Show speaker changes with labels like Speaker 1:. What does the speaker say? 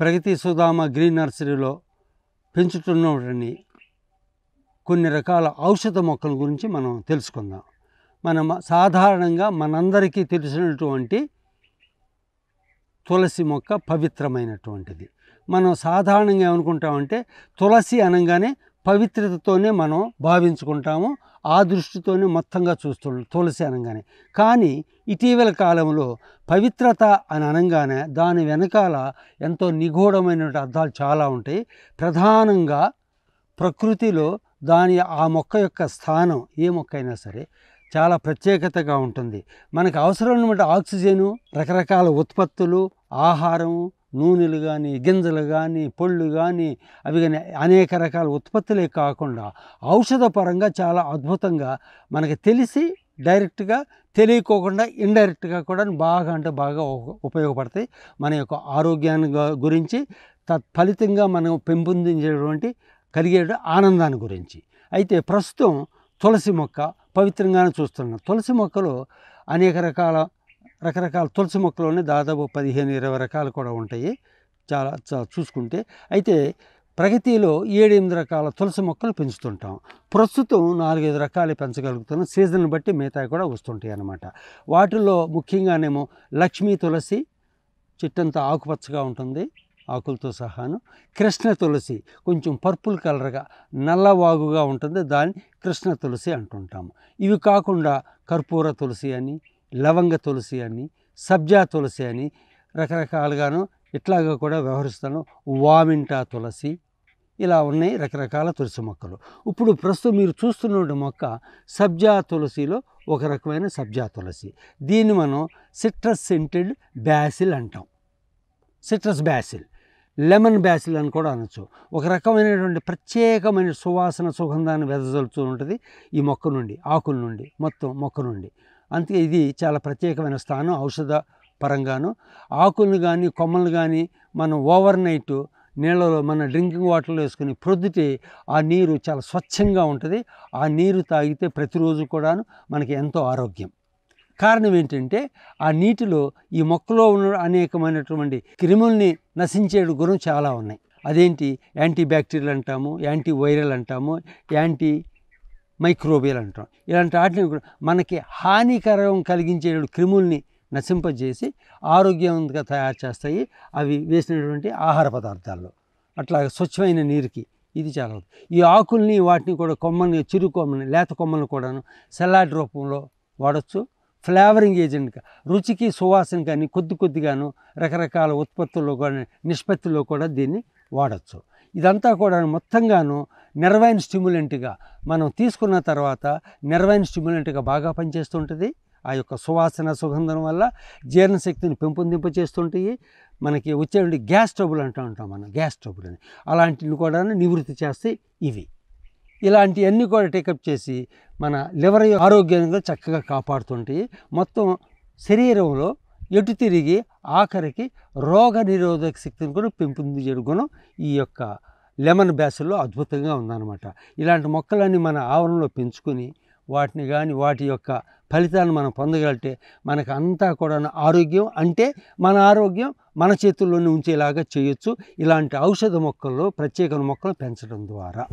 Speaker 1: ప్రగతి Sudama green నర్సరీలో పెంచుతున్నటువంటి కొన్ని రకాల ఔషధ మొక్కల గురించి మనం తెలుసుకుందాం మనం సాధారణంగా మనందరికీ తెలిసినటువంటి తులసి మొక్క పవిత్రమైనటువంటిది మనం సాధారణంగా ఏమనుకుంటామంటే తులసి అనగానే పవిత్రతతోనే మనం భావించుకుంటాము ఆ దృష్టితోనే మొత్తంగా చూస్తున్నాం తులసి అనగానే కానీ ఇటీవల కాలంలో పవిత్రత అని అనగానే దాని వెనకాల ఎంతో నిగూఢమైన అర్థాలు చాలా ఉంటాయి ప్రధానంగా ప్రకృతిలో దాని ఆ మొక్క యొక్క స్థానం ఏ మొక్క అయినా సరే చాలా ప్రత్యేకతగా ఉంటుంది మనకు అవసరమైనటువంటి ఆక్సిజను రకరకాల ఉత్పత్తులు ఆహారము నూనెలు కానీ గింజలు కానీ పళ్ళు కానీ అవి కానీ అనేక రకాల ఉత్పత్తులే కాకుండా ఔషధపరంగా చాలా అద్భుతంగా మనకి తెలిసి డైరెక్ట్గా తెలియకోకుండా ఇండైరెక్ట్గా కూడా బాగా అంటే బాగా ఉపయోగపడతాయి మన యొక్క ఆరోగ్యాన్ని గురించి తత్ఫలితంగా మనం పెంపొందించేటువంటి కలిగే ఆనందాన్ని గురించి అయితే ప్రస్తుతం తులసి మొక్క పవిత్రంగానే చూస్తున్నాం తులసి మొక్కలు అనేక రకాల రకరకాల తులసి మొక్కలోనే దాదాపు పదిహేను ఇరవై రకాలు కూడా ఉంటాయి చాలా చూసుకుంటే అయితే ప్రగతిలో ఏడెనిమిది రకాల తులసి మొక్కలు పెంచుతుంటాం ప్రస్తుతం నాలుగైదు రకాలు పెంచగలుగుతున్నాం సీజన్ బట్టి మిగతా కూడా వస్తుంటాయి అన్నమాట వాటిల్లో ముఖ్యంగానేమో లక్ష్మీ తులసి చెట్టంతా ఆకుపచ్చగా ఉంటుంది ఆకులతో సహాను కృష్ణ తులసి కొంచెం పర్పుల్ కలర్గా నల్లవాగుగా ఉంటుంది దాన్ని కృష్ణ తులసి అంటుంటాము ఇవి కాకుండా కర్పూర తులసి అని లవంగ తులసి అని సబ్జా తులసి అని రకరకాలుగాను ఇట్లాగా కూడా వ్యవహరిస్తాను వామింటా తులసి ఇలా ఉన్నాయి రకరకాల తులసి మొక్కలు ఇప్పుడు ప్రస్తుతం మీరు చూస్తున్న మొక్క సబ్జా తులసిలో ఒక రకమైన సబ్జా తులసి దీన్ని మనం సిట్రస్ సెంటెడ్ బ్యాసిల్ అంటాం సిట్రస్ బ్యాసిల్ లెమన్ బ్యాసిల్ అని కూడా అనొచ్చు ఒక రకమైనటువంటి ప్రత్యేకమైన సువాసన సుగంధాన్ని వెదజలుతూ ఉంటుంది ఈ మొక్క నుండి ఆకుల నుండి మొత్తం మొక్క నుండి అందుకే ఇది చాలా ప్రత్యేకమైన స్థానం ఔషధ పరంగాను ఆకులను కానీ కొమ్మలు కానీ మనం ఓవర్ నైట్ నీళ్ళలో మన డ్రింకింగ్ వాటర్లో వేసుకుని ప్రొద్దుటే ఆ నీరు చాలా స్వచ్ఛంగా ఉంటుంది ఆ నీరు తాగితే ప్రతిరోజు కూడాను మనకి ఎంతో ఆరోగ్యం కారణం ఏంటంటే ఆ నీటిలో ఈ మొక్కలో ఉన్న అనేకమైనటువంటి క్రిముల్ని నశించే గుణం చాలా ఉన్నాయి అదేంటి యాంటీ బ్యాక్టీరియల్ అంటాము యాంటీ వైరల్ అంటాము యాంటీ మైక్రోబియల్ అంటాం ఇలాంటి వాటిని కూడా మనకి హానికరం కలిగించే క్రిముల్ని నశింపజేసి ఆరోగ్యవంతంగా తయారు చేస్తాయి అవి వేసినటువంటి ఆహార పదార్థాల్లో అట్లా స్వచ్ఛమైన నీరుకి ఇది చాలా ఈ ఆకుల్ని వాటిని కూడా కొమ్మని చిరు కొమ్మని లేత కొమ్మలను కూడాను సలాడ్ రూపంలో వాడచ్చు ఫ్లేవరింగ్ ఏజెంట్గా రుచికి సువాసన కానీ కొద్ది కొద్దిగాను రకరకాల ఉత్పత్తుల్లో కానీ నిష్పత్తిలో కూడా దీన్ని వాడచ్చు ఇదంతా కూడా మొత్తంగాను నెర్వైన్ స్టిమ్యులెంట్గా మనం తీసుకున్న తర్వాత నెర్వైన్ స్టిమ్యులెంట్గా బాగా పనిచేస్తుంటుంది ఆ యొక్క సువాసన సుగంధం వల్ల జీర్ణశక్తిని పెంపొందింపచేస్తుంటాయి మనకి వచ్చేటువంటి గ్యాస్ ట్రబుల్ అంటూ ఉంటాం మనం గ్యాస్ ట్రబుల్ అని అలాంటివి కూడా నివృత్తి చేస్తే ఇవి ఇలాంటివన్నీ కూడా టేకప్ చేసి మన లివర్ ఆరోగ్యంగా చక్కగా కాపాడుతుంటాయి మొత్తం శరీరంలో ఎటు తిరిగి ఆఖరికి రోగ నిరోధక శక్తిని కూడా పెంపొందించే గుణం ఈ యొక్క లెమన్ బ్యాసల్లో అద్భుతంగా ఉందన్నమాట ఇలాంటి మొక్కలన్నీ మన ఆవరణలో పెంచుకొని వాటిని కానీ వాటి యొక్క ఫలితాన్ని మనం పొందగలిగితే మనకు అంతా కూడా ఆరోగ్యం అంటే మన ఆరోగ్యం మన చేతుల్లోనే ఉంచేలాగా చేయొచ్చు ఇలాంటి ఔషధ మొక్కల్లో ప్రత్యేక మొక్కలు పెంచడం ద్వారా